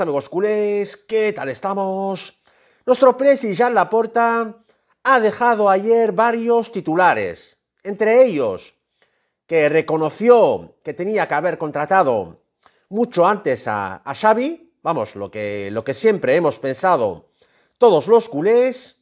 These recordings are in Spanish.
amigos culés, ¿qué tal estamos? Nuestro presi Jean Laporta ha dejado ayer varios titulares, entre ellos que reconoció que tenía que haber contratado mucho antes a, Xavi, vamos, lo que, lo que siempre hemos pensado todos los culés,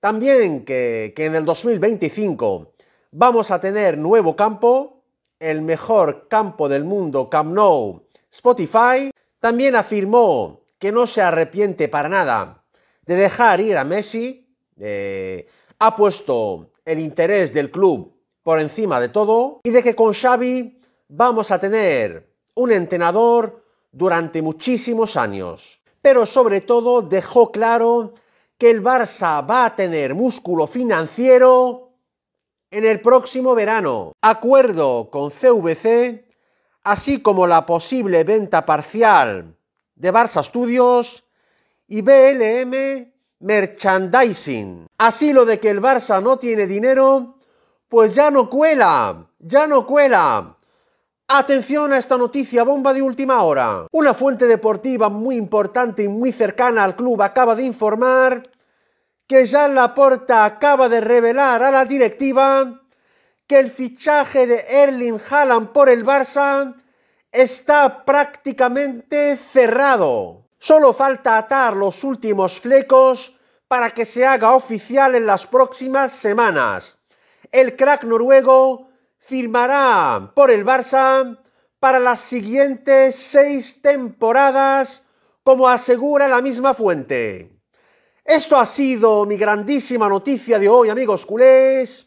también que, que en el 2025 vamos a tener nuevo campo, el mejor campo del mundo, Camp Nou, Spotify, también afirmó que no se arrepiente para nada de dejar ir a Messi. Eh, ha puesto el interés del club por encima de todo y de que con Xavi vamos a tener un entrenador durante muchísimos años. Pero sobre todo dejó claro que el Barça va a tener músculo financiero en el próximo verano. Acuerdo con CVC así como la posible venta parcial de Barça Studios y BLM Merchandising. Así lo de que el Barça no tiene dinero, pues ya no cuela, ya no cuela. Atención a esta noticia bomba de última hora. Una fuente deportiva muy importante y muy cercana al club acaba de informar que la Laporta acaba de revelar a la directiva que el fichaje de Erling Haaland por el Barça está prácticamente cerrado. Solo falta atar los últimos flecos para que se haga oficial en las próximas semanas. El crack noruego firmará por el Barça para las siguientes seis temporadas, como asegura la misma fuente. Esto ha sido mi grandísima noticia de hoy, amigos culés.